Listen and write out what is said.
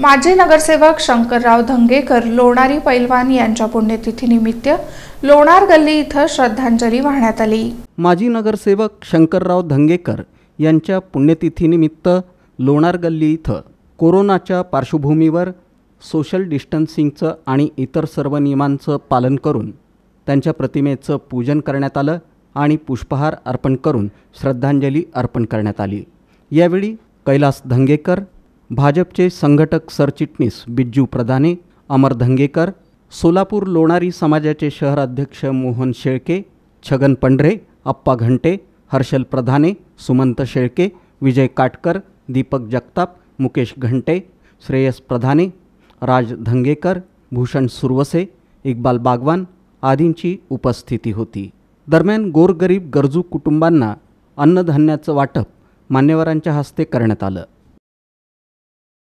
माजी नगरसेवक शंकरराव धंगेकर लोणारी पैलवान यांच्या पुण्यतिथीनिमित्त लोणार गल्ली इथं श्रद्धांजली वाहण्यात आली माजी नगरसेवक शंकरराव धंगेकर यांच्या पुण्यतिथीनिमित्त लोणार गल्ली इथं कोरोनाच्या पार्श्वभूमीवर सोशल डिस्टन्सिंगचं आणि इतर सर्व नियमांचं पालन करून त्यांच्या प्रतिमेचं पूजन करण्यात आलं आणि पुष्पहार अर्पण करून श्रद्धांजली अर्पण करण्यात आली यावेळी कैलास धंगेकर भाजपचे संघटक सरचिटणीस बिज्जू प्रधाने अमर धंगेकर सोलापूर लोणारी समाजाचे शहराध्यक्ष मोहन शेळके छगन पंढरे अप्पा घंटे हर्षल प्रधाने सुमंत शेळके विजय काटकर दीपक जगताप मुकेश घंटे श्रेयस प्रधाने राज धंगेकर भूषण सुरवसे इक्बाल बागवान आदींची उपस्थिती होती दरम्यान गोरगरीब गरजू कुटुंबांना अन्नधान्याचं वाटप मान्यवरांच्या हस्ते करण्यात आलं